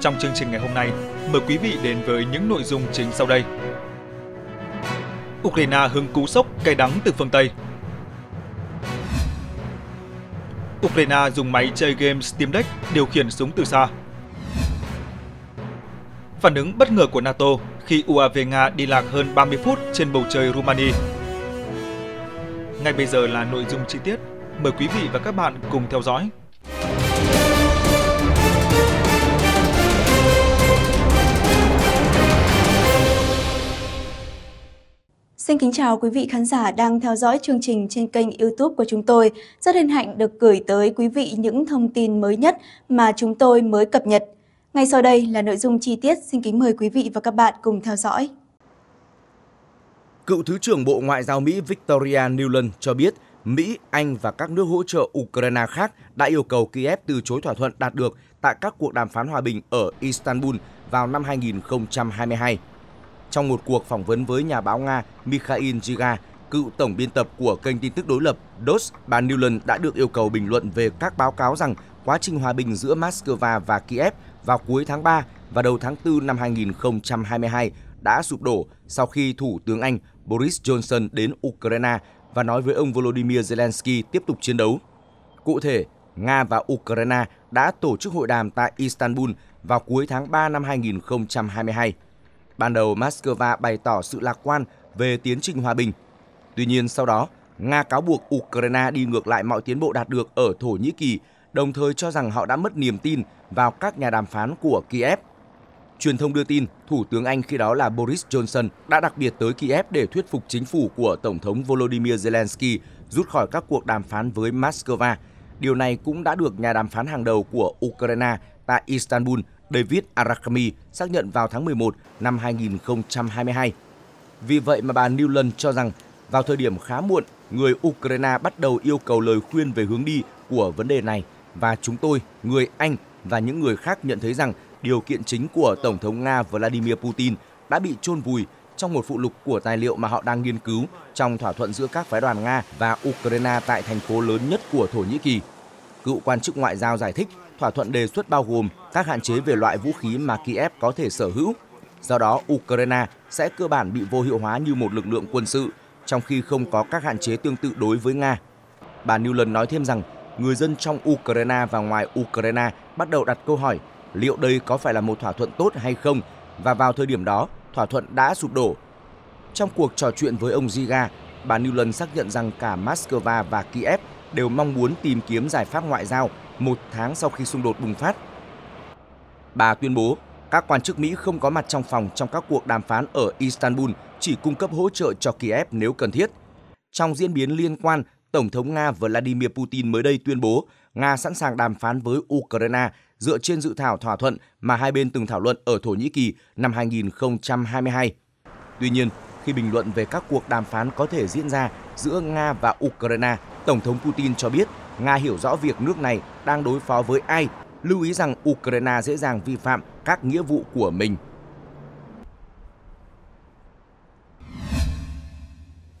Trong chương trình ngày hôm nay, mời quý vị đến với những nội dung chính sau đây. Ukraine hứng cú sốc cay đắng từ phương Tây Ukraine dùng máy chơi game Steam Deck điều khiển súng từ xa Phản ứng bất ngờ của NATO khi UAV Nga đi lạc hơn 30 phút trên bầu trời Rumani Ngay bây giờ là nội dung chi tiết. Mời quý vị và các bạn cùng theo dõi. Xin kính chào quý vị khán giả đang theo dõi chương trình trên kênh YouTube của chúng tôi. Rất hân hạnh được gửi tới quý vị những thông tin mới nhất mà chúng tôi mới cập nhật. Ngay sau đây là nội dung chi tiết, xin kính mời quý vị và các bạn cùng theo dõi. Cựu Thứ trưởng Bộ Ngoại giao Mỹ Victoria Nuland cho biết Mỹ, Anh và các nước hỗ trợ Ukraine khác đã yêu cầu Kiev từ chối thỏa thuận đạt được tại các cuộc đàm phán hòa bình ở Istanbul vào năm 2022 trong một cuộc phỏng vấn với nhà báo Nga Mikhail Giga, cựu tổng biên tập của kênh tin tức đối lập DOS, bà Newland đã được yêu cầu bình luận về các báo cáo rằng quá trình hòa bình giữa Moscow và Kiev vào cuối tháng 3 và đầu tháng 4 năm 2022 đã sụp đổ sau khi Thủ tướng Anh Boris Johnson đến Ukraine và nói với ông Volodymyr Zelensky tiếp tục chiến đấu. Cụ thể, Nga và Ukraine đã tổ chức hội đàm tại Istanbul vào cuối tháng 3 năm 2022. Ban đầu Moscow bày tỏ sự lạc quan về tiến trình hòa bình. Tuy nhiên sau đó, Nga cáo buộc Ukraine đi ngược lại mọi tiến bộ đạt được ở Thổ Nhĩ Kỳ, đồng thời cho rằng họ đã mất niềm tin vào các nhà đàm phán của Kiev. Truyền thông đưa tin, Thủ tướng Anh khi đó là Boris Johnson đã đặc biệt tới Kiev để thuyết phục chính phủ của Tổng thống Volodymyr Zelensky rút khỏi các cuộc đàm phán với Moscow. Điều này cũng đã được nhà đàm phán hàng đầu của Ukraine tại Istanbul David Arakami xác nhận vào tháng 11 năm 2022. Vì vậy mà bà Newland cho rằng vào thời điểm khá muộn, người Ukraine bắt đầu yêu cầu lời khuyên về hướng đi của vấn đề này và chúng tôi, người Anh và những người khác nhận thấy rằng điều kiện chính của Tổng thống Nga Vladimir Putin đã bị chôn vùi trong một phụ lục của tài liệu mà họ đang nghiên cứu trong thỏa thuận giữa các phái đoàn Nga và Ukraine tại thành phố lớn nhất của Thổ Nhĩ Kỳ. Cựu quan chức ngoại giao giải thích thỏa thuận đề xuất bao gồm các hạn chế về loại vũ khí mà Kiev có thể sở hữu. Do đó, Ukraine sẽ cơ bản bị vô hiệu hóa như một lực lượng quân sự, trong khi không có các hạn chế tương tự đối với Nga. Bà Newland nói thêm rằng, người dân trong Ukraine và ngoài Ukraine bắt đầu đặt câu hỏi liệu đây có phải là một thỏa thuận tốt hay không và vào thời điểm đó, thỏa thuận đã sụp đổ. Trong cuộc trò chuyện với ông Ziga, bà Newland xác nhận rằng cả Moscow và Kiev đều mong muốn tìm kiếm giải pháp ngoại giao một tháng sau khi xung đột bùng phát. Bà tuyên bố các quan chức Mỹ không có mặt trong phòng trong các cuộc đàm phán ở Istanbul, chỉ cung cấp hỗ trợ cho Kiev nếu cần thiết. Trong diễn biến liên quan, Tổng thống Nga Vladimir Putin mới đây tuyên bố Nga sẵn sàng đàm phán với Ukraine dựa trên dự thảo thỏa thuận mà hai bên từng thảo luận ở Thổ Nhĩ Kỳ năm 2022. Tuy nhiên, khi bình luận về các cuộc đàm phán có thể diễn ra giữa Nga và Ukraine. Tổng thống Putin cho biết Nga hiểu rõ việc nước này đang đối phó với ai, lưu ý rằng Ukraine dễ dàng vi phạm các nghĩa vụ của mình.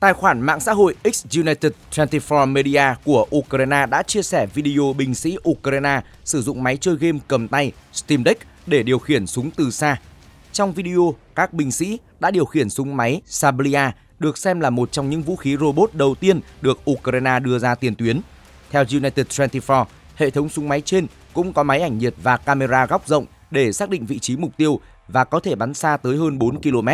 Tài khoản mạng xã hội X United 24 Media của Ukraine đã chia sẻ video binh sĩ Ukraine sử dụng máy chơi game cầm tay Steam Deck để điều khiển súng từ xa trong video, các binh sĩ đã điều khiển súng máy Sablia được xem là một trong những vũ khí robot đầu tiên được Ukraine đưa ra tiền tuyến. Theo United 24, hệ thống súng máy trên cũng có máy ảnh nhiệt và camera góc rộng để xác định vị trí mục tiêu và có thể bắn xa tới hơn 4 km.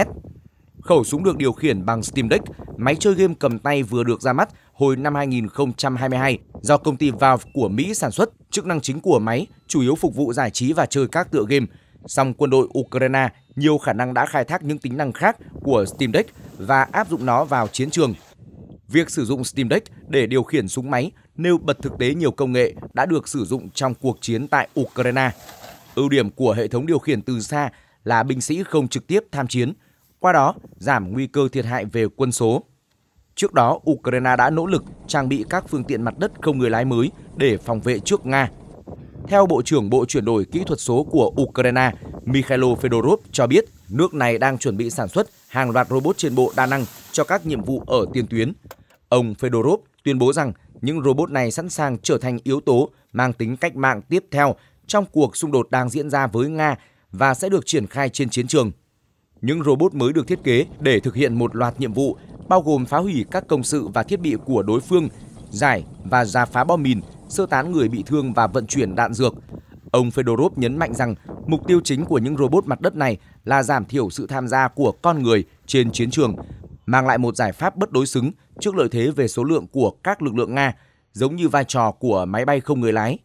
Khẩu súng được điều khiển bằng Steam Deck, máy chơi game cầm tay vừa được ra mắt hồi năm 2022 do công ty Valve của Mỹ sản xuất. Chức năng chính của máy chủ yếu phục vụ giải trí và chơi các tựa game. Song quân đội Ukraine nhiều khả năng đã khai thác những tính năng khác của Steam Deck và áp dụng nó vào chiến trường. Việc sử dụng Steam Deck để điều khiển súng máy nêu bật thực tế nhiều công nghệ đã được sử dụng trong cuộc chiến tại Ukraine. Ưu điểm của hệ thống điều khiển từ xa là binh sĩ không trực tiếp tham chiến, qua đó giảm nguy cơ thiệt hại về quân số. Trước đó, Ukraine đã nỗ lực trang bị các phương tiện mặt đất không người lái mới để phòng vệ trước Nga theo Bộ trưởng Bộ chuyển đổi kỹ thuật số của Ukraine, Mikhailo Fedorov cho biết nước này đang chuẩn bị sản xuất hàng loạt robot trên bộ đa năng cho các nhiệm vụ ở tiền tuyến. Ông Fedorov tuyên bố rằng những robot này sẵn sàng trở thành yếu tố mang tính cách mạng tiếp theo trong cuộc xung đột đang diễn ra với Nga và sẽ được triển khai trên chiến trường. Những robot mới được thiết kế để thực hiện một loạt nhiệm vụ bao gồm phá hủy các công sự và thiết bị của đối phương, giải và ra phá bom mìn sơ tán người bị thương và vận chuyển đạn dược. Ông Fedorov nhấn mạnh rằng mục tiêu chính của những robot mặt đất này là giảm thiểu sự tham gia của con người trên chiến trường, mang lại một giải pháp bất đối xứng trước lợi thế về số lượng của các lực lượng Nga, giống như vai trò của máy bay không người lái.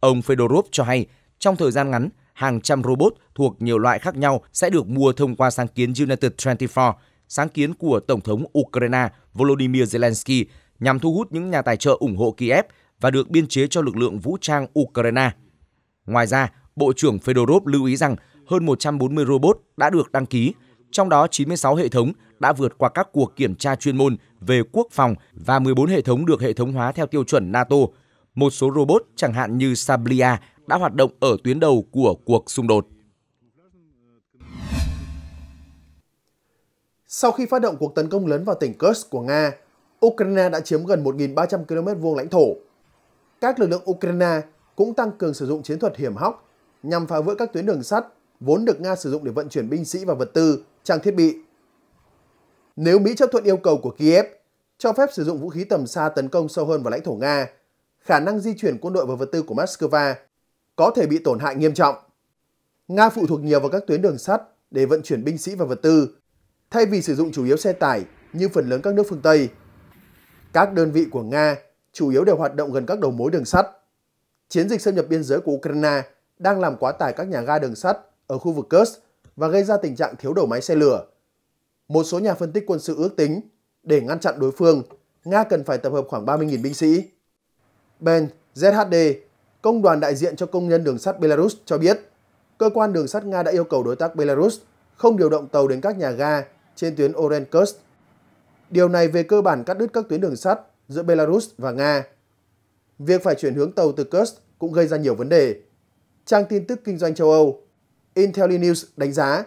Ông Fedorov cho hay, trong thời gian ngắn, hàng trăm robot thuộc nhiều loại khác nhau sẽ được mua thông qua sáng kiến United 24, sáng kiến của Tổng thống Ukraine Volodymyr Zelensky nhằm thu hút những nhà tài trợ ủng hộ Kiev – và được biên chế cho lực lượng vũ trang Ukraine. Ngoài ra, Bộ trưởng Fedorov lưu ý rằng hơn 140 robot đã được đăng ký, trong đó 96 hệ thống đã vượt qua các cuộc kiểm tra chuyên môn về quốc phòng và 14 hệ thống được hệ thống hóa theo tiêu chuẩn NATO. Một số robot chẳng hạn như Sablia đã hoạt động ở tuyến đầu của cuộc xung đột. Sau khi phát động cuộc tấn công lớn vào tỉnh Kursk của Nga, Ukraine đã chiếm gần 1.300 km vuông lãnh thổ, các lực lượng Ukraine cũng tăng cường sử dụng chiến thuật hiểm hóc nhằm phá vỡ các tuyến đường sắt vốn được Nga sử dụng để vận chuyển binh sĩ và vật tư, trang thiết bị. Nếu Mỹ chấp thuận yêu cầu của Kiev cho phép sử dụng vũ khí tầm xa tấn công sâu hơn vào lãnh thổ Nga, khả năng di chuyển quân đội và vật tư của Moscow có thể bị tổn hại nghiêm trọng. Nga phụ thuộc nhiều vào các tuyến đường sắt để vận chuyển binh sĩ và vật tư, thay vì sử dụng chủ yếu xe tải như phần lớn các nước phương Tây. Các đơn vị của Nga chủ yếu đều hoạt động gần các đầu mối đường sắt. Chiến dịch xâm nhập biên giới của Ukraine đang làm quá tải các nhà ga đường sắt ở khu vực Kursk và gây ra tình trạng thiếu đầu máy xe lửa. Một số nhà phân tích quân sự ước tính, để ngăn chặn đối phương, Nga cần phải tập hợp khoảng 30.000 binh sĩ. Ben ZHD, công đoàn đại diện cho công nhân đường sắt Belarus cho biết, cơ quan đường sắt Nga đã yêu cầu đối tác Belarus không điều động tàu đến các nhà ga trên tuyến Oren Điều này về cơ bản cắt đứt các tuyến đường sắt giữa Belarus và Nga. Việc phải chuyển hướng tàu từ Kursk cũng gây ra nhiều vấn đề. Trang tin tức kinh doanh châu Âu Intellinews đánh giá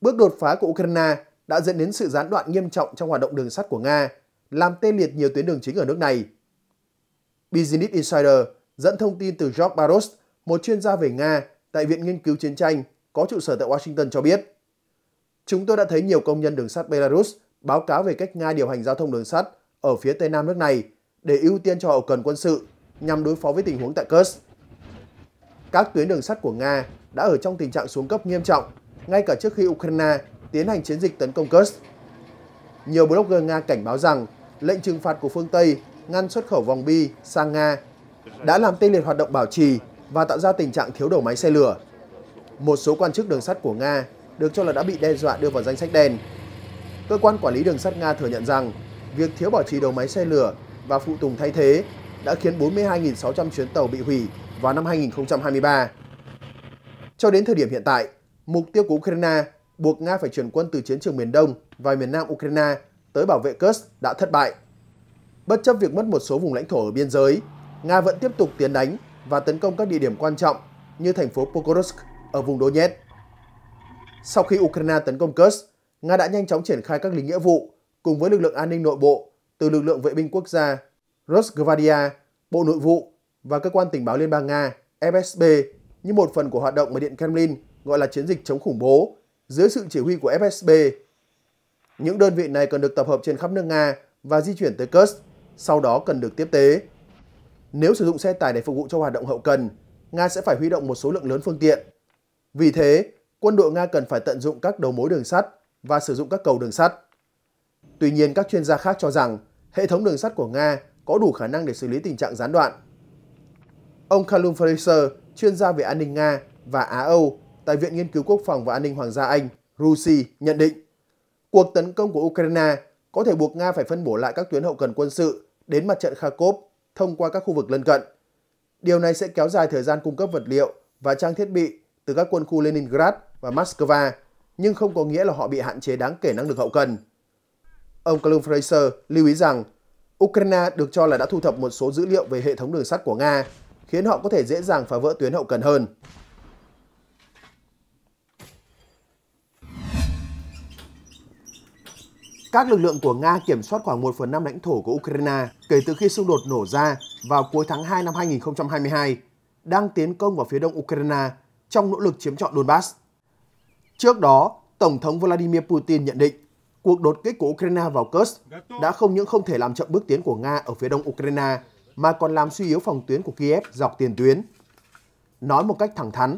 bước đột phá của Ukraine đã dẫn đến sự gián đoạn nghiêm trọng trong hoạt động đường sắt của Nga, làm tê liệt nhiều tuyến đường chính ở nước này. Business Insider dẫn thông tin từ George Barros, một chuyên gia về Nga tại Viện Nghiên cứu Chiến tranh có trụ sở tại Washington cho biết. Chúng tôi đã thấy nhiều công nhân đường sắt Belarus báo cáo về cách Nga điều hành giao thông đường sắt ở phía tây nam nước này để ưu tiên cho hậu cần quân sự nhằm đối phó với tình huống tại Kursk. Các tuyến đường sắt của Nga đã ở trong tình trạng xuống cấp nghiêm trọng ngay cả trước khi Ukraine tiến hành chiến dịch tấn công Kursk. Nhiều blogger Nga cảnh báo rằng lệnh trừng phạt của phương Tây ngăn xuất khẩu vòng bi sang Nga đã làm tê liệt hoạt động bảo trì và tạo ra tình trạng thiếu đầu máy xe lửa. Một số quan chức đường sắt của Nga được cho là đã bị đe dọa đưa vào danh sách đen. Cơ quan quản lý đường sắt Nga thừa nhận rằng việc thiếu bảo trì đầu máy xe lửa và phụ tùng thay thế đã khiến 42.600 chuyến tàu bị hủy vào năm 2023. Cho đến thời điểm hiện tại, mục tiêu của Ukraine buộc Nga phải chuyển quân từ chiến trường miền Đông và miền Nam Ukraine tới bảo vệ Kursk đã thất bại. Bất chấp việc mất một số vùng lãnh thổ ở biên giới, Nga vẫn tiếp tục tiến đánh và tấn công các địa điểm quan trọng như thành phố Pokrovsk ở vùng Donetsk. Sau khi Ukraine tấn công Kursk, Nga đã nhanh chóng triển khai các lính nghĩa vụ cùng với lực lượng an ninh nội bộ từ lực lượng vệ binh quốc gia Rosgvardia, Bộ Nội vụ và cơ quan tình báo Liên bang Nga FSB như một phần của hoạt động mà Điện Kremlin gọi là chiến dịch chống khủng bố dưới sự chỉ huy của FSB. Những đơn vị này cần được tập hợp trên khắp nước Nga và di chuyển tới Kursk, sau đó cần được tiếp tế. Nếu sử dụng xe tải để phục vụ cho hoạt động hậu cần, Nga sẽ phải huy động một số lượng lớn phương tiện. Vì thế, quân đội Nga cần phải tận dụng các đầu mối đường sắt và sử dụng các cầu đường sắt. Tuy nhiên, các chuyên gia khác cho rằng hệ thống đường sắt của Nga có đủ khả năng để xử lý tình trạng gián đoạn. Ông Kalum Fraser, chuyên gia về an ninh Nga và Á-Âu tại Viện Nghiên cứu Quốc phòng và An ninh Hoàng gia Anh, RUSI, nhận định cuộc tấn công của Ukraine có thể buộc Nga phải phân bổ lại các tuyến hậu cần quân sự đến mặt trận Kharkov thông qua các khu vực lân cận. Điều này sẽ kéo dài thời gian cung cấp vật liệu và trang thiết bị từ các quân khu Leningrad và Moscow, nhưng không có nghĩa là họ bị hạn chế đáng kể năng lực hậu cần. Ông Colin Fraser lưu ý rằng Ukraine được cho là đã thu thập một số dữ liệu về hệ thống đường sắt của Nga, khiến họ có thể dễ dàng phá vỡ tuyến hậu cần hơn. Các lực lượng của Nga kiểm soát khoảng 1 phần 5 lãnh thổ của Ukraine kể từ khi xung đột nổ ra vào cuối tháng 2 năm 2022, đang tiến công vào phía đông Ukraine trong nỗ lực chiếm trọn Donbass. Trước đó, Tổng thống Vladimir Putin nhận định Cuộc đột kích của Ukraine vào Kursk đã không những không thể làm chậm bước tiến của Nga ở phía đông Ukraine, mà còn làm suy yếu phòng tuyến của Kiev dọc tiền tuyến. Nói một cách thẳng thắn,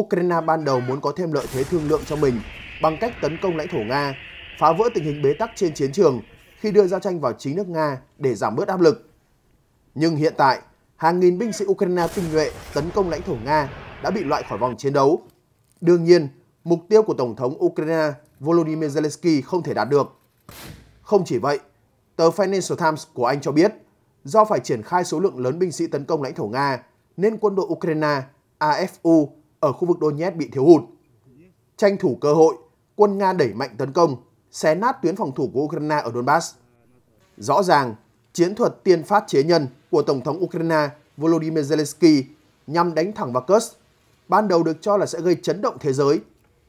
Ukraine ban đầu muốn có thêm lợi thế thương lượng cho mình bằng cách tấn công lãnh thổ Nga, phá vỡ tình hình bế tắc trên chiến trường khi đưa giao tranh vào chính nước Nga để giảm bớt áp lực. Nhưng hiện tại, hàng nghìn binh sĩ Ukraine tinh nhuệ tấn công lãnh thổ Nga đã bị loại khỏi vòng chiến đấu. Đương nhiên, mục tiêu của Tổng thống Ukraine Volodymyr Zelensky không thể đạt được. Không chỉ vậy, tờ Financial Times của Anh cho biết, do phải triển khai số lượng lớn binh sĩ tấn công lãnh thổ Nga, nên quân đội Ukraine, AFU, ở khu vực Donetsk bị thiếu hụt. Tranh thủ cơ hội, quân Nga đẩy mạnh tấn công, xé nát tuyến phòng thủ của Ukraine ở Donbass. Rõ ràng, chiến thuật tiên phát chế nhân của Tổng thống Ukraine Volodymyr Zelensky nhằm đánh thẳng vào Kursk, ban đầu được cho là sẽ gây chấn động thế giới,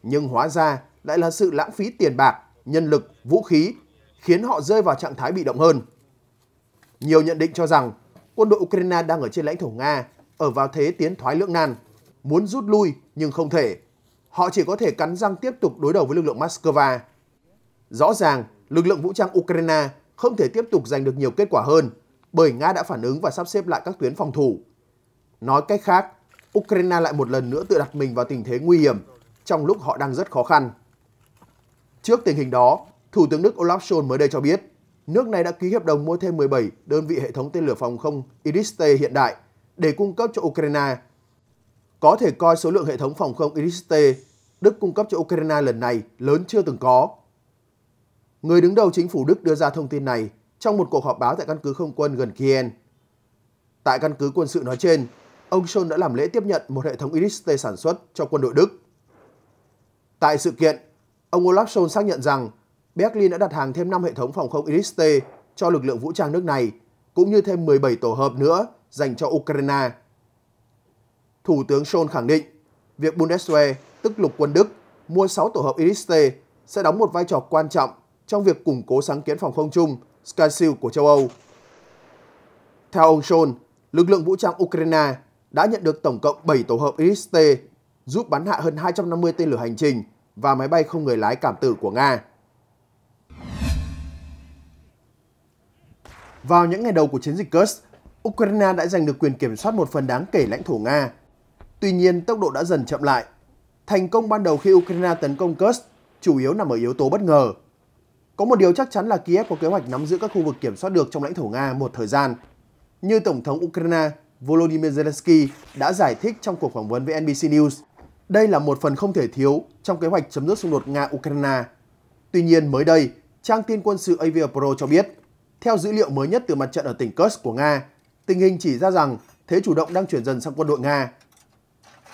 nhưng hóa ra lại là sự lãng phí tiền bạc, nhân lực, vũ khí, khiến họ rơi vào trạng thái bị động hơn. Nhiều nhận định cho rằng quân đội Ukraine đang ở trên lãnh thổ Nga, ở vào thế tiến thoái lưỡng nan, muốn rút lui nhưng không thể. Họ chỉ có thể cắn răng tiếp tục đối đầu với lực lượng Moscow. Rõ ràng, lực lượng vũ trang Ukraine không thể tiếp tục giành được nhiều kết quả hơn bởi Nga đã phản ứng và sắp xếp lại các tuyến phòng thủ. Nói cách khác, Ukraine lại một lần nữa tự đặt mình vào tình thế nguy hiểm trong lúc họ đang rất khó khăn. Trước tình hình đó, Thủ tướng Đức Olaf Scholz mới đây cho biết, nước này đã ký hợp đồng mua thêm 17 đơn vị hệ thống tên lửa phòng không iris hiện đại để cung cấp cho Ukraine. Có thể coi số lượng hệ thống phòng không iris Đức cung cấp cho Ukraine lần này lớn chưa từng có. Người đứng đầu chính phủ Đức đưa ra thông tin này trong một cuộc họp báo tại căn cứ không quân gần Kiev. Tại căn cứ quân sự nói trên, ông Scholz đã làm lễ tiếp nhận một hệ thống iris sản xuất cho quân đội Đức. Tại sự kiện, Ông Olaf Scholz xác nhận rằng Berlin đã đặt hàng thêm 5 hệ thống phòng không Iris-T cho lực lượng vũ trang nước này, cũng như thêm 17 tổ hợp nữa dành cho Ukraine. Thủ tướng Scholz khẳng định, việc Bundeswehr, tức lục quân Đức, mua 6 tổ hợp Iris-T sẽ đóng một vai trò quan trọng trong việc củng cố sáng kiến phòng không chung Skysil của châu Âu. Theo ông Scholz, lực lượng vũ trang Ukraine đã nhận được tổng cộng 7 tổ hợp Iris-T giúp bắn hạ hơn 250 tên lửa hành trình và máy bay không người lái cảm tử của Nga. Vào những ngày đầu của chiến dịch Kursk, Ukraine đã giành được quyền kiểm soát một phần đáng kể lãnh thổ Nga. Tuy nhiên, tốc độ đã dần chậm lại. Thành công ban đầu khi Ukraine tấn công Kursk chủ yếu nằm ở yếu tố bất ngờ. Có một điều chắc chắn là Kiev có kế hoạch nắm giữ các khu vực kiểm soát được trong lãnh thổ Nga một thời gian. Như Tổng thống Ukraine Volodymyr Zelensky đã giải thích trong cuộc phỏng vấn với NBC News, đây là một phần không thể thiếu trong kế hoạch chấm dứt xung đột Nga-Ukraine. Tuy nhiên, mới đây, trang tin quân sự Avia Pro cho biết, theo dữ liệu mới nhất từ mặt trận ở tỉnh Kursk của Nga, tình hình chỉ ra rằng thế chủ động đang chuyển dần sang quân đội Nga.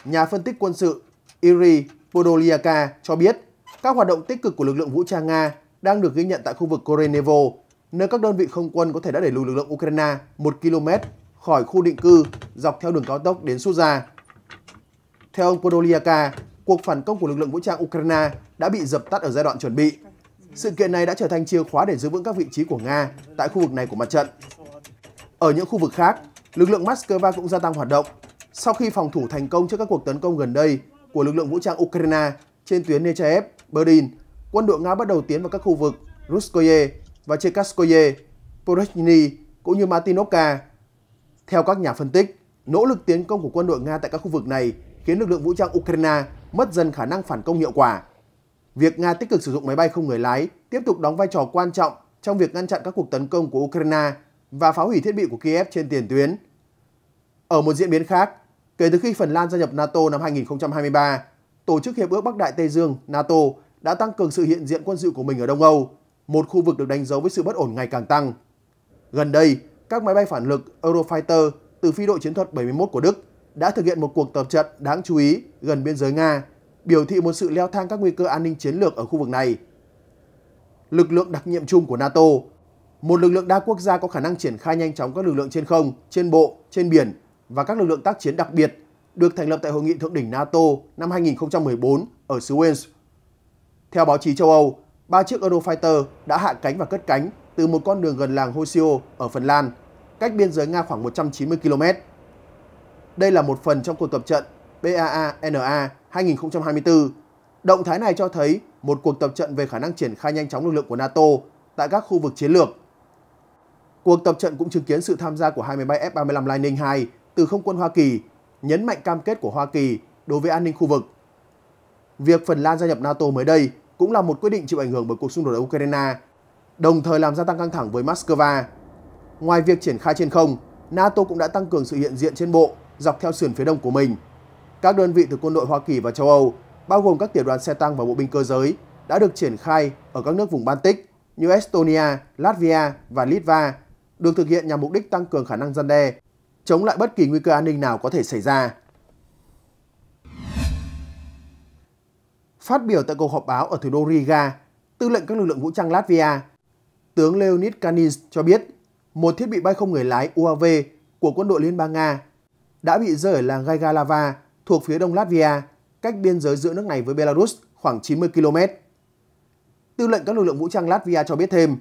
Nhà phân tích quân sự Iri Podolyaka cho biết, các hoạt động tích cực của lực lượng vũ trang Nga đang được ghi nhận tại khu vực Korenevo, nơi các đơn vị không quân có thể đã đẩy lùi lực lượng Ukraine 1 km khỏi khu định cư dọc theo đường cao tốc đến Suza. Theo ông Podoliaka, cuộc phản công của lực lượng vũ trang Ukraine đã bị dập tắt ở giai đoạn chuẩn bị. Sự kiện này đã trở thành chìa khóa để giữ vững các vị trí của Nga tại khu vực này của mặt trận. Ở những khu vực khác, lực lượng Moscow cũng gia tăng hoạt động sau khi phòng thủ thành công trước các cuộc tấn công gần đây của lực lượng vũ trang Ukraine trên tuyến Nechaev, berlin quân đội Nga bắt đầu tiến vào các khu vực Ruskoye và Chekaskoye, Porechny cũng như Martinovka. Theo các nhà phân tích, nỗ lực tiến công của quân đội Nga tại các khu vực này khiến lực lượng vũ trang Ukraine mất dần khả năng phản công hiệu quả. Việc Nga tích cực sử dụng máy bay không người lái tiếp tục đóng vai trò quan trọng trong việc ngăn chặn các cuộc tấn công của Ukraine và phá hủy thiết bị của Kiev trên tiền tuyến. Ở một diễn biến khác, kể từ khi Phần Lan gia nhập NATO năm 2023, Tổ chức Hiệp ước Bắc Đại Tây Dương NATO đã tăng cường sự hiện diện quân sự của mình ở Đông Âu, một khu vực được đánh dấu với sự bất ổn ngày càng tăng. Gần đây, các máy bay phản lực Eurofighter từ phi đội chiến thuật 71 của Đức đã thực hiện một cuộc tập trận đáng chú ý gần biên giới Nga, biểu thị một sự leo thang các nguy cơ an ninh chiến lược ở khu vực này. Lực lượng đặc nhiệm chung của NATO, một lực lượng đa quốc gia có khả năng triển khai nhanh chóng các lực lượng trên không, trên bộ, trên biển và các lực lượng tác chiến đặc biệt được thành lập tại hội nghị thượng đỉnh NATO năm 2014 ở Suez. Theo báo chí châu Âu, ba chiếc Eurofighter đã hạ cánh và cất cánh từ một con đường gần làng Hosio ở Phần Lan, cách biên giới Nga khoảng 190 km. Đây là một phần trong cuộc tập trận BAANA 2024. Động thái này cho thấy một cuộc tập trận về khả năng triển khai nhanh chóng lực lượng của NATO tại các khu vực chiến lược. Cuộc tập trận cũng chứng kiến sự tham gia của hai máy bay F-35 Lightning II từ không quân Hoa Kỳ, nhấn mạnh cam kết của Hoa Kỳ đối với an ninh khu vực. Việc Phần Lan gia nhập NATO mới đây cũng là một quyết định chịu ảnh hưởng bởi cuộc xung đột ở Ukraine, đồng thời làm gia tăng căng thẳng với Moscow. Ngoài việc triển khai trên không, NATO cũng đã tăng cường sự hiện diện trên bộ dọc theo sườn phía đông của mình. Các đơn vị từ quân đội Hoa Kỳ và châu Âu, bao gồm các tiểu đoàn xe tăng và bộ binh cơ giới, đã được triển khai ở các nước vùng Baltic như Estonia, Latvia và Litva, được thực hiện nhằm mục đích tăng cường khả năng gian đe, chống lại bất kỳ nguy cơ an ninh nào có thể xảy ra. Phát biểu tại cuộc họp báo ở thủ đô Riga, tư lệnh các lực lượng vũ trang Latvia, tướng Leonid Kanin cho biết một thiết bị bay không người lái UAV của quân đội Liên bang Nga đã bị rơi ở làng Gaigalava thuộc phía đông Latvia, cách biên giới giữa nước này với Belarus khoảng 90 km. Tư lệnh các lực lượng vũ trang Latvia cho biết thêm,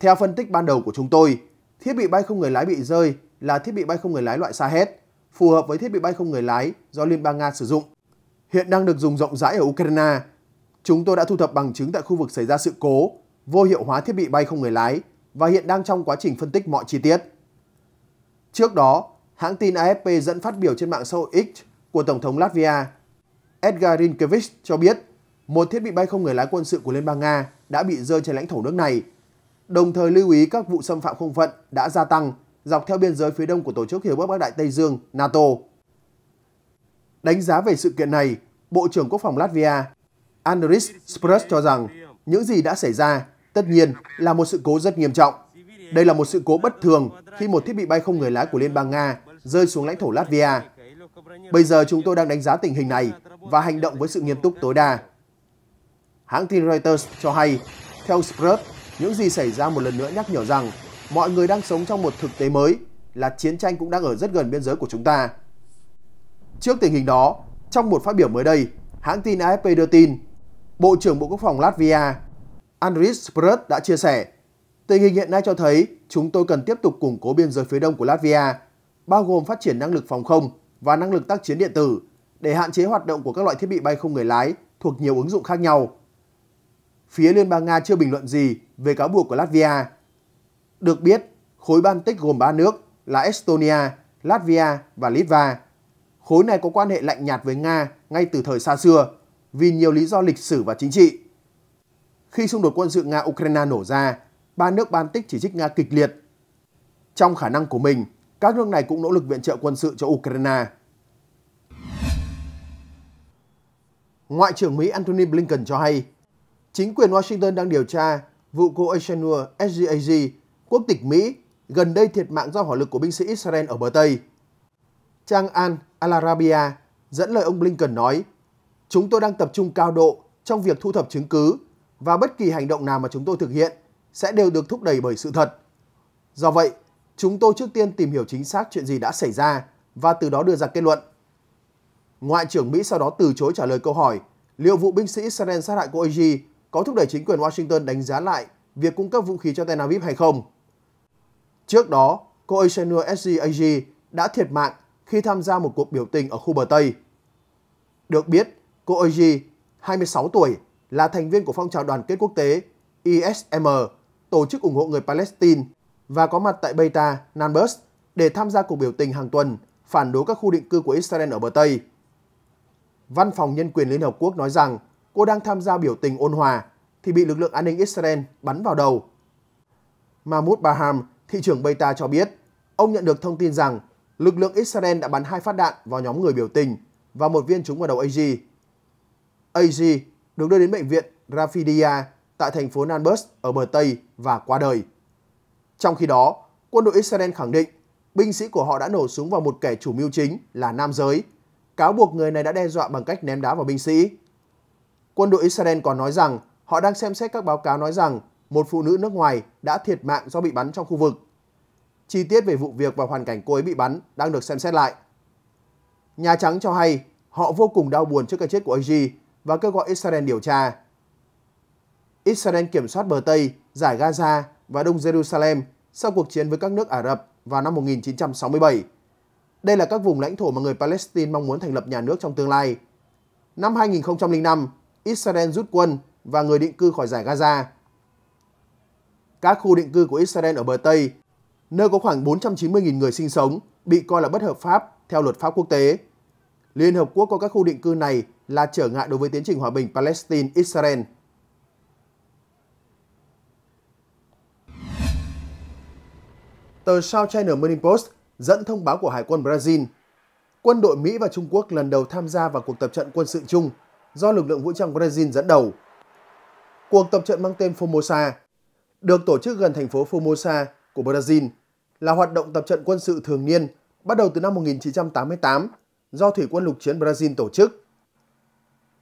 theo phân tích ban đầu của chúng tôi, thiết bị bay không người lái bị rơi là thiết bị bay không người lái loại Sahet, phù hợp với thiết bị bay không người lái do Liên bang Nga sử dụng. Hiện đang được dùng rộng rãi ở Ukraine. Chúng tôi đã thu thập bằng chứng tại khu vực xảy ra sự cố, vô hiệu hóa thiết bị bay không người lái và hiện đang trong quá trình phân tích mọi chi tiết. Trước đó, hãng tin AFP dẫn phát biểu trên mạng xã hội X của Tổng thống Latvia Edgar Rinkevich cho biết một thiết bị bay không người lái quân sự của Liên bang Nga đã bị rơi trên lãnh thổ nước này, đồng thời lưu ý các vụ xâm phạm không phận đã gia tăng dọc theo biên giới phía đông của Tổ chức Hiệp ước Bắc Đại Tây Dương NATO. Đánh giá về sự kiện này, Bộ trưởng Quốc phòng Latvia Andris Sprus cho rằng những gì đã xảy ra tất nhiên là một sự cố rất nghiêm trọng. Đây là một sự cố bất thường khi một thiết bị bay không người lái của Liên bang Nga rơi xuống lãnh thổ Latvia. Bây giờ chúng tôi đang đánh giá tình hình này và hành động với sự nghiêm túc tối đa. Hãng tin Reuters cho hay, theo Sprut, những gì xảy ra một lần nữa nhắc nhở rằng mọi người đang sống trong một thực tế mới là chiến tranh cũng đang ở rất gần biên giới của chúng ta. Trước tình hình đó, trong một phát biểu mới đây, hãng tin AFP đưa tin, Bộ trưởng Bộ Quốc phòng Latvia Andris Sprut đã chia sẻ Tình hình hiện nay cho thấy chúng tôi cần tiếp tục củng cố biên giới phía đông của Latvia, bao gồm phát triển năng lực phòng không và năng lực tác chiến điện tử để hạn chế hoạt động của các loại thiết bị bay không người lái thuộc nhiều ứng dụng khác nhau. Phía Liên bang Nga chưa bình luận gì về cáo buộc của Latvia. Được biết, khối Baltic gồm 3 nước là Estonia, Latvia và Litva. Khối này có quan hệ lạnh nhạt với Nga ngay từ thời xa xưa vì nhiều lý do lịch sử và chính trị. Khi xung đột quân sự Nga-Ukraine nổ ra, ba nước Baltic chỉ trích Nga kịch liệt. Trong khả năng của mình, các nước này cũng nỗ lực viện trợ quân sự cho Ukraine. Ngoại trưởng Mỹ Antony Blinken cho hay, chính quyền Washington đang điều tra vụ cô Eisenhower SGAG, quốc tịch Mỹ, gần đây thiệt mạng do hỏa lực của binh sĩ Israel ở bờ Tây. Trang An Al-Arabia dẫn lời ông Blinken nói, Chúng tôi đang tập trung cao độ trong việc thu thập chứng cứ và bất kỳ hành động nào mà chúng tôi thực hiện sẽ đều được thúc đẩy bởi sự thật. Do vậy, chúng tôi trước tiên tìm hiểu chính xác chuyện gì đã xảy ra và từ đó đưa ra kết luận. Ngoại trưởng Mỹ sau đó từ chối trả lời câu hỏi liệu vụ binh sĩ Israel sát hại cô Agi có thúc đẩy chính quyền Washington đánh giá lại việc cung cấp vũ khí cho Tel Aviv hay không. Trước đó, cô Eisenhower SG đã thiệt mạng khi tham gia một cuộc biểu tình ở khu bờ Tây. Được biết, cô Agi, 26 tuổi, là thành viên của phong trào đoàn kết quốc tế ISM tổ chức ủng hộ người Palestine và có mặt tại Beita, Nablus để tham gia cuộc biểu tình hàng tuần phản đối các khu định cư của Israel ở bờ Tây. Văn phòng Nhân quyền Liên Hợp Quốc nói rằng cô đang tham gia biểu tình ôn hòa thì bị lực lượng an ninh Israel bắn vào đầu. Mahmoud Baham, thị trưởng Beita cho biết, ông nhận được thông tin rằng lực lượng Israel đã bắn hai phát đạn vào nhóm người biểu tình và một viên trúng vào đầu AG. AG được đưa đến bệnh viện Rafidia tại thành phố Nablus ở bờ Tây và qua đời. Trong khi đó, quân đội Israel khẳng định binh sĩ của họ đã nổ súng vào một kẻ chủ mưu chính là nam giới, cáo buộc người này đã đe dọa bằng cách ném đá vào binh sĩ. Quân đội Israel còn nói rằng họ đang xem xét các báo cáo nói rằng một phụ nữ nước ngoài đã thiệt mạng do bị bắn trong khu vực. Chi tiết về vụ việc và hoàn cảnh cô ấy bị bắn đang được xem xét lại. Nhà Trắng cho hay họ vô cùng đau buồn trước cái chết của AG và kêu gọi Israel điều tra. Israel kiểm soát bờ Tây, giải Gaza và Đông Jerusalem sau cuộc chiến với các nước Ả Rập vào năm 1967. Đây là các vùng lãnh thổ mà người Palestine mong muốn thành lập nhà nước trong tương lai. Năm 2005, Israel rút quân và người định cư khỏi giải Gaza. Các khu định cư của Israel ở bờ Tây, nơi có khoảng 490.000 người sinh sống, bị coi là bất hợp pháp theo luật pháp quốc tế. Liên Hợp Quốc có các khu định cư này là trở ngại đối với tiến trình hòa bình Palestine-Israel. tờ South China Morning Post dẫn thông báo của Hải quân Brazil. Quân đội Mỹ và Trung Quốc lần đầu tham gia vào cuộc tập trận quân sự chung do lực lượng vũ trang Brazil dẫn đầu. Cuộc tập trận mang tên Formosa được tổ chức gần thành phố Formosa của Brazil là hoạt động tập trận quân sự thường niên bắt đầu từ năm 1988 do Thủy quân lục chiến Brazil tổ chức.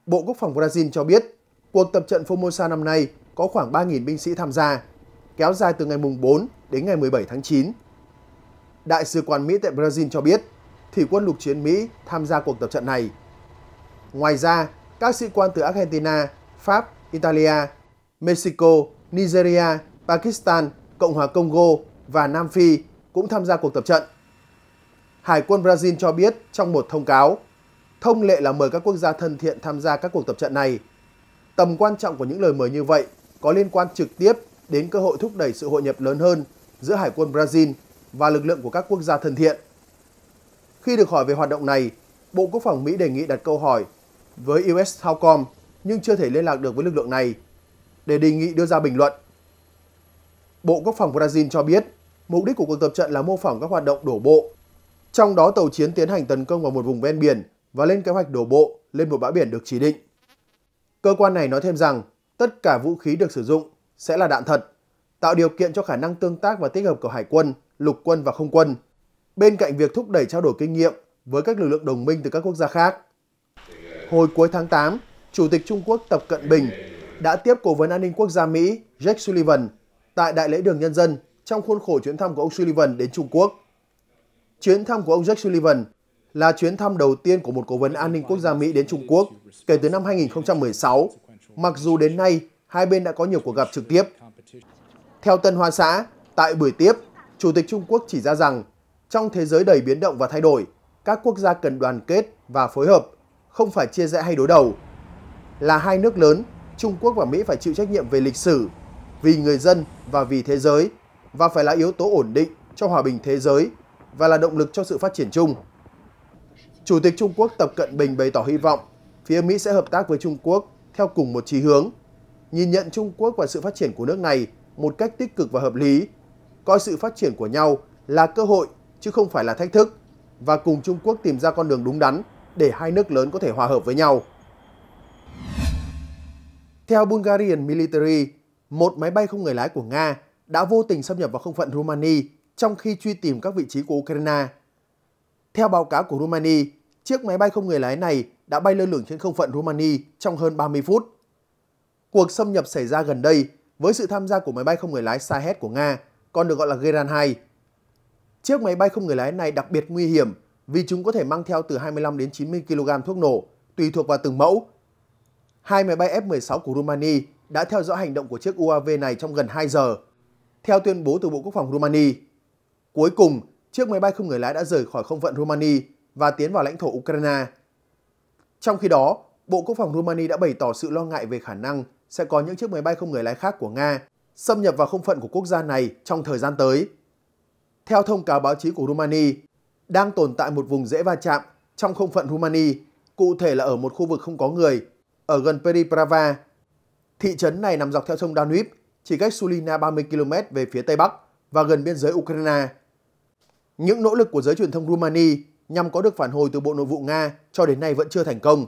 Bộ Quốc phòng Brazil cho biết cuộc tập trận Formosa năm nay có khoảng 3.000 binh sĩ tham gia, kéo dài từ ngày 4 đến ngày 17 tháng 9. Đại sứ quán Mỹ tại Brazil cho biết thủy quân lục chiến Mỹ tham gia cuộc tập trận này. Ngoài ra, các sĩ quan từ Argentina, Pháp, Italia, Mexico, Nigeria, Pakistan, Cộng hòa Congo và Nam Phi cũng tham gia cuộc tập trận. Hải quân Brazil cho biết trong một thông cáo, thông lệ là mời các quốc gia thân thiện tham gia các cuộc tập trận này. Tầm quan trọng của những lời mời như vậy có liên quan trực tiếp đến cơ hội thúc đẩy sự hội nhập lớn hơn giữa Hải quân Brazil và lực lượng của các quốc gia thân thiện. Khi được hỏi về hoạt động này, Bộ Quốc phòng Mỹ đề nghị đặt câu hỏi với US Halcom nhưng chưa thể liên lạc được với lực lượng này để đề nghị đưa ra bình luận. Bộ Quốc phòng Brazil cho biết mục đích của cuộc tập trận là mô phỏng các hoạt động đổ bộ, trong đó tàu chiến tiến hành tấn công vào một vùng ven biển và lên kế hoạch đổ bộ lên một bãi biển được chỉ định. Cơ quan này nói thêm rằng tất cả vũ khí được sử dụng sẽ là đạn thật tạo điều kiện cho khả năng tương tác và tích hợp của hải quân, lục quân và không quân, bên cạnh việc thúc đẩy trao đổi kinh nghiệm với các lực lượng đồng minh từ các quốc gia khác. Hồi cuối tháng 8, Chủ tịch Trung Quốc Tập Cận Bình đã tiếp Cố vấn An ninh Quốc gia Mỹ Jake Sullivan tại Đại lễ đường Nhân dân trong khuôn khổ chuyến thăm của ông Sullivan đến Trung Quốc. Chuyến thăm của ông Jake Sullivan là chuyến thăm đầu tiên của một cố vấn an ninh quốc gia Mỹ đến Trung Quốc kể từ năm 2016, mặc dù đến nay hai bên đã có nhiều cuộc gặp trực tiếp. Theo Tân Hoa Xã, tại buổi tiếp, Chủ tịch Trung Quốc chỉ ra rằng trong thế giới đầy biến động và thay đổi, các quốc gia cần đoàn kết và phối hợp, không phải chia rẽ hay đối đầu. Là hai nước lớn, Trung Quốc và Mỹ phải chịu trách nhiệm về lịch sử, vì người dân và vì thế giới, và phải là yếu tố ổn định cho hòa bình thế giới và là động lực cho sự phát triển chung. Chủ tịch Trung Quốc Tập Cận Bình bày tỏ hy vọng phía Mỹ sẽ hợp tác với Trung Quốc theo cùng một chí hướng, nhìn nhận Trung Quốc và sự phát triển của nước này một cách tích cực và hợp lý, coi sự phát triển của nhau là cơ hội chứ không phải là thách thức và cùng Trung Quốc tìm ra con đường đúng đắn để hai nước lớn có thể hòa hợp với nhau. Theo Bulgarian Military, một máy bay không người lái của Nga đã vô tình xâm nhập vào không phận Romania trong khi truy tìm các vị trí của Ukraine. Theo báo cáo của Romania, chiếc máy bay không người lái này đã bay lơ lửng trên không phận Romania trong hơn 30 phút. Cuộc xâm nhập xảy ra gần đây với sự tham gia của máy bay không người lái Shahed của Nga, còn được gọi là Geran 2. Chiếc máy bay không người lái này đặc biệt nguy hiểm vì chúng có thể mang theo từ 25 đến 90 kg thuốc nổ, tùy thuộc vào từng mẫu. Hai máy bay F-16 của Rumani đã theo dõi hành động của chiếc UAV này trong gần 2 giờ, theo tuyên bố từ Bộ Quốc phòng Rumani. Cuối cùng, chiếc máy bay không người lái đã rời khỏi không phận Rumani và tiến vào lãnh thổ Ukraine. Trong khi đó, Bộ Quốc phòng Rumani đã bày tỏ sự lo ngại về khả năng sẽ có những chiếc máy bay không người lái khác của Nga xâm nhập vào không phận của quốc gia này trong thời gian tới. Theo thông cáo báo chí của Rumani, đang tồn tại một vùng dễ va chạm trong không phận Rumani, cụ thể là ở một khu vực không có người, ở gần Periprava. Thị trấn này nằm dọc theo sông Danube, chỉ cách Sulina 30 km về phía Tây Bắc và gần biên giới Ukraine. Những nỗ lực của giới truyền thông Rumani nhằm có được phản hồi từ Bộ Nội vụ Nga cho đến nay vẫn chưa thành công.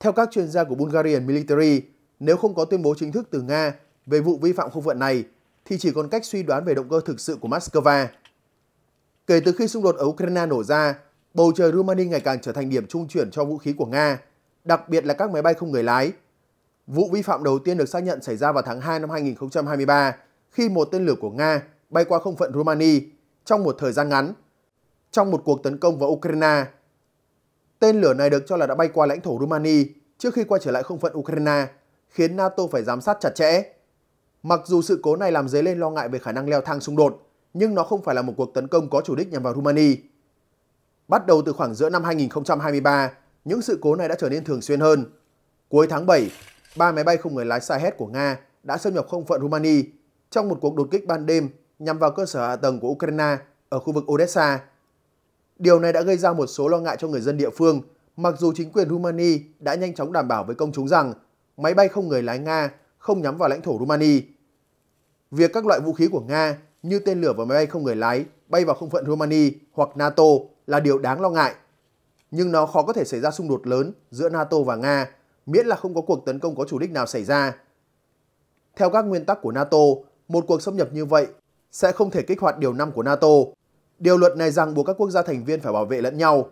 Theo các chuyên gia của Bulgarian Military, nếu không có tuyên bố chính thức từ Nga về vụ vi phạm không phận này, thì chỉ còn cách suy đoán về động cơ thực sự của Moscow. Kể từ khi xung đột ở Ukraine nổ ra, bầu trời Rumani ngày càng trở thành điểm trung chuyển cho vũ khí của Nga, đặc biệt là các máy bay không người lái. Vụ vi phạm đầu tiên được xác nhận xảy ra vào tháng 2 năm 2023 khi một tên lửa của Nga bay qua không phận Rumani trong một thời gian ngắn, trong một cuộc tấn công vào Ukraine. Tên lửa này được cho là đã bay qua lãnh thổ Rumani trước khi quay trở lại không phận Ukraine khiến NATO phải giám sát chặt chẽ. Mặc dù sự cố này làm dấy lên lo ngại về khả năng leo thang xung đột, nhưng nó không phải là một cuộc tấn công có chủ đích nhằm vào Rumani. Bắt đầu từ khoảng giữa năm 2023, những sự cố này đã trở nên thường xuyên hơn. Cuối tháng 7, ba máy bay không người lái Sahed của Nga đã xâm nhập không phận Rumani trong một cuộc đột kích ban đêm nhằm vào cơ sở hạ tầng của Ukraine ở khu vực Odessa. Điều này đã gây ra một số lo ngại cho người dân địa phương, mặc dù chính quyền Rumani đã nhanh chóng đảm bảo với công chúng rằng máy bay không người lái Nga không nhắm vào lãnh thổ Rumani. Việc các loại vũ khí của Nga như tên lửa và máy bay không người lái bay vào không phận Rumani hoặc NATO là điều đáng lo ngại. Nhưng nó khó có thể xảy ra xung đột lớn giữa NATO và Nga, miễn là không có cuộc tấn công có chủ đích nào xảy ra. Theo các nguyên tắc của NATO, một cuộc xâm nhập như vậy sẽ không thể kích hoạt điều 5 của NATO. Điều luật này rằng buộc các quốc gia thành viên phải bảo vệ lẫn nhau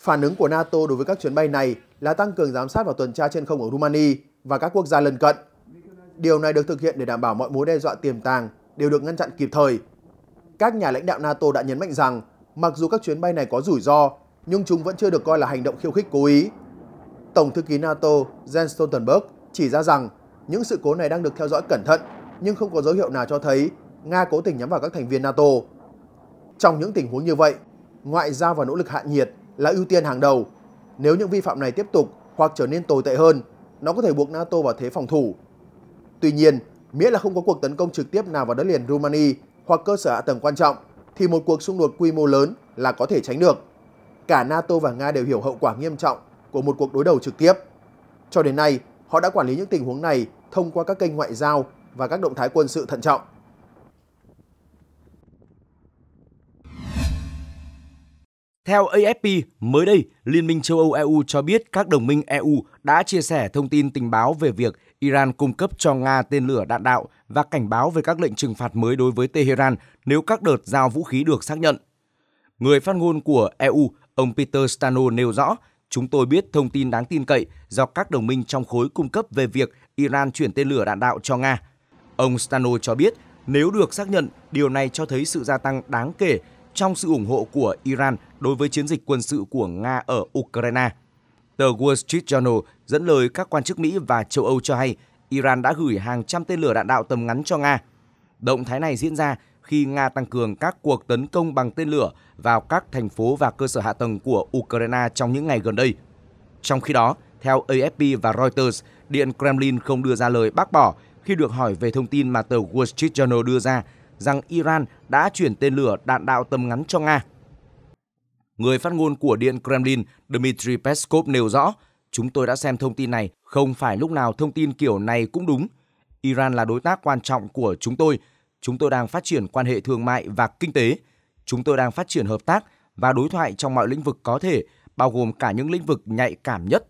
Phản ứng của NATO đối với các chuyến bay này là tăng cường giám sát và tuần tra trên không ở Rumani và các quốc gia lân cận. Điều này được thực hiện để đảm bảo mọi mối đe dọa tiềm tàng đều được ngăn chặn kịp thời. Các nhà lãnh đạo NATO đã nhấn mạnh rằng mặc dù các chuyến bay này có rủi ro, nhưng chúng vẫn chưa được coi là hành động khiêu khích cố ý. Tổng thư ký NATO Jens Stoltenberg chỉ ra rằng những sự cố này đang được theo dõi cẩn thận nhưng không có dấu hiệu nào cho thấy Nga cố tình nhắm vào các thành viên NATO. Trong những tình huống như vậy, ngoại giao và nỗ lực hạ nhiệt là ưu tiên hàng đầu. Nếu những vi phạm này tiếp tục hoặc trở nên tồi tệ hơn, nó có thể buộc NATO vào thế phòng thủ. Tuy nhiên, miễn là không có cuộc tấn công trực tiếp nào vào đất liền Rumani hoặc cơ sở hạ tầng quan trọng, thì một cuộc xung đột quy mô lớn là có thể tránh được. Cả NATO và Nga đều hiểu hậu quả nghiêm trọng của một cuộc đối đầu trực tiếp. Cho đến nay, họ đã quản lý những tình huống này thông qua các kênh ngoại giao và các động thái quân sự thận trọng. Theo AFP, mới đây, Liên minh châu Âu EU cho biết các đồng minh EU đã chia sẻ thông tin tình báo về việc Iran cung cấp cho Nga tên lửa đạn đạo và cảnh báo về các lệnh trừng phạt mới đối với Tehran nếu các đợt giao vũ khí được xác nhận. Người phát ngôn của EU, ông Peter Stano nêu rõ, chúng tôi biết thông tin đáng tin cậy do các đồng minh trong khối cung cấp về việc Iran chuyển tên lửa đạn đạo cho Nga. Ông Stano cho biết, nếu được xác nhận, điều này cho thấy sự gia tăng đáng kể trong sự ủng hộ của Iran đối với chiến dịch quân sự của Nga ở Ukraine. Tờ Wall Street Journal dẫn lời các quan chức Mỹ và châu Âu cho hay Iran đã gửi hàng trăm tên lửa đạn đạo tầm ngắn cho Nga. Động thái này diễn ra khi Nga tăng cường các cuộc tấn công bằng tên lửa vào các thành phố và cơ sở hạ tầng của Ukraine trong những ngày gần đây. Trong khi đó, theo AFP và Reuters, Điện Kremlin không đưa ra lời bác bỏ khi được hỏi về thông tin mà tờ Wall Street Journal đưa ra rằng Iran đã chuyển tên lửa đạn đạo tầm ngắn cho Nga. Người phát ngôn của Điện Kremlin Dmitry Peskov nêu rõ, chúng tôi đã xem thông tin này, không phải lúc nào thông tin kiểu này cũng đúng. Iran là đối tác quan trọng của chúng tôi, chúng tôi đang phát triển quan hệ thương mại và kinh tế, chúng tôi đang phát triển hợp tác và đối thoại trong mọi lĩnh vực có thể, bao gồm cả những lĩnh vực nhạy cảm nhất.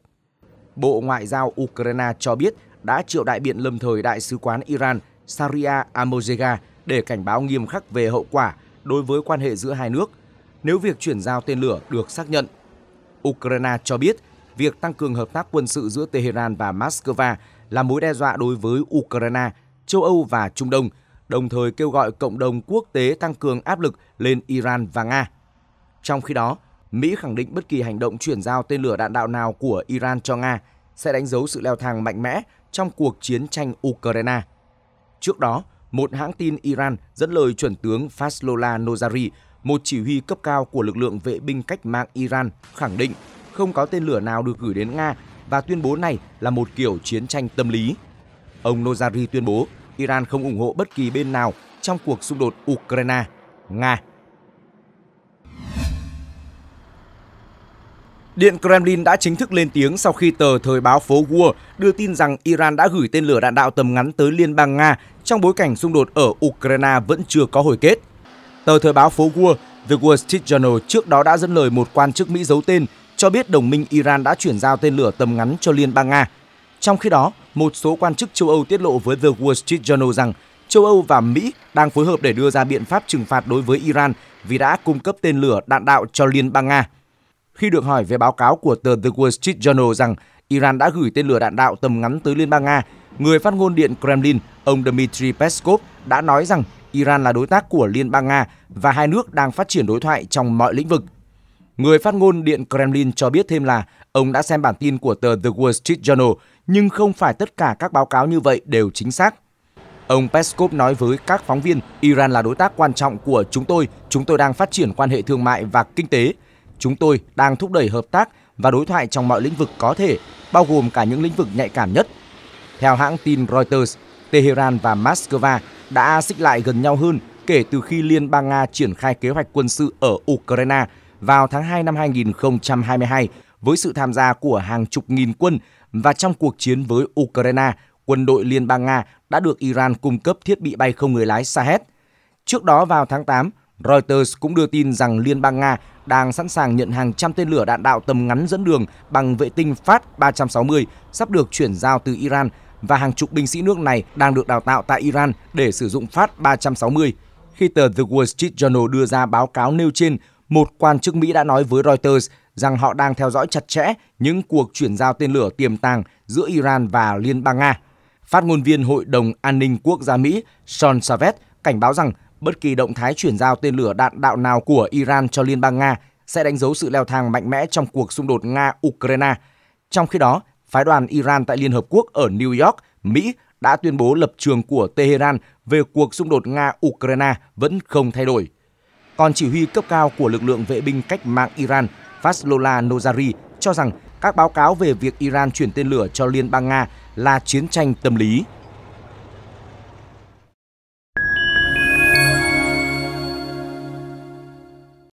Bộ Ngoại giao Ukraine cho biết đã triệu đại biện lâm thời Đại sứ quán Iran Saria Amozega để cảnh báo nghiêm khắc về hậu quả đối với quan hệ giữa hai nước nếu việc chuyển giao tên lửa được xác nhận. Ukraine cho biết việc tăng cường hợp tác quân sự giữa Tehran và Moscow là mối đe dọa đối với Ukraine, châu Âu và Trung Đông, đồng thời kêu gọi cộng đồng quốc tế tăng cường áp lực lên Iran và Nga. Trong khi đó, Mỹ khẳng định bất kỳ hành động chuyển giao tên lửa đạn đạo nào của Iran cho Nga sẽ đánh dấu sự leo thang mạnh mẽ trong cuộc chiến tranh Ukraine. Trước đó, một hãng tin Iran dẫn lời chuẩn tướng Faslola Nozari, một chỉ huy cấp cao của lực lượng vệ binh cách mạng Iran, khẳng định không có tên lửa nào được gửi đến Nga và tuyên bố này là một kiểu chiến tranh tâm lý. Ông Nozari tuyên bố Iran không ủng hộ bất kỳ bên nào trong cuộc xung đột Ukraine. Nga Điện Kremlin đã chính thức lên tiếng sau khi tờ thời báo phố Wall đưa tin rằng Iran đã gửi tên lửa đạn đạo tầm ngắn tới Liên bang Nga trong bối cảnh xung đột ở Ukraine vẫn chưa có hồi kết. Tờ thời báo phố Wall, The Wall Street Journal trước đó đã dẫn lời một quan chức Mỹ giấu tên cho biết đồng minh Iran đã chuyển giao tên lửa tầm ngắn cho Liên bang Nga. Trong khi đó, một số quan chức châu Âu tiết lộ với The Wall Street Journal rằng châu Âu và Mỹ đang phối hợp để đưa ra biện pháp trừng phạt đối với Iran vì đã cung cấp tên lửa đạn đạo cho Liên bang Nga khi được hỏi về báo cáo của tờ The Wall Street Journal rằng Iran đã gửi tên lửa đạn đạo tầm ngắn tới Liên bang Nga, người phát ngôn điện Kremlin, ông Dmitry Peskov đã nói rằng Iran là đối tác của Liên bang Nga và hai nước đang phát triển đối thoại trong mọi lĩnh vực. Người phát ngôn Điện Kremlin cho biết thêm là ông đã xem bản tin của tờ The Wall Street Journal, nhưng không phải tất cả các báo cáo như vậy đều chính xác. Ông Peskov nói với các phóng viên, Iran là đối tác quan trọng của chúng tôi, chúng tôi đang phát triển quan hệ thương mại và kinh tế, Chúng tôi đang thúc đẩy hợp tác và đối thoại trong mọi lĩnh vực có thể, bao gồm cả những lĩnh vực nhạy cảm nhất. Theo hãng tin Reuters, Tehran và Moscow đã xích lại gần nhau hơn kể từ khi Liên bang Nga triển khai kế hoạch quân sự ở Ukraine vào tháng 2 năm 2022 với sự tham gia của hàng chục nghìn quân và trong cuộc chiến với Ukraine, quân đội Liên bang Nga đã được Iran cung cấp thiết bị bay không người lái Shahed. Trước đó vào tháng 8, Reuters cũng đưa tin rằng Liên bang Nga đang sẵn sàng nhận hàng trăm tên lửa đạn đạo tầm ngắn dẫn đường bằng vệ tinh Phát-360 sắp được chuyển giao từ Iran và hàng chục binh sĩ nước này đang được đào tạo tại Iran để sử dụng Phát-360. Khi tờ The Wall Street Journal đưa ra báo cáo nêu trên, một quan chức Mỹ đã nói với Reuters rằng họ đang theo dõi chặt chẽ những cuộc chuyển giao tên lửa tiềm tàng giữa Iran và Liên bang Nga. Phát ngôn viên Hội đồng An ninh Quốc gia Mỹ Sean Savet cảnh báo rằng Bất kỳ động thái chuyển giao tên lửa đạn đạo nào của Iran cho Liên bang Nga sẽ đánh dấu sự leo thang mạnh mẽ trong cuộc xung đột Nga-Ukraine. Trong khi đó, phái đoàn Iran tại Liên Hợp Quốc ở New York, Mỹ đã tuyên bố lập trường của Tehran về cuộc xung đột Nga-Ukraine vẫn không thay đổi. Còn chỉ huy cấp cao của lực lượng vệ binh cách mạng Iran Faslola Nozari cho rằng các báo cáo về việc Iran chuyển tên lửa cho Liên bang Nga là chiến tranh tâm lý.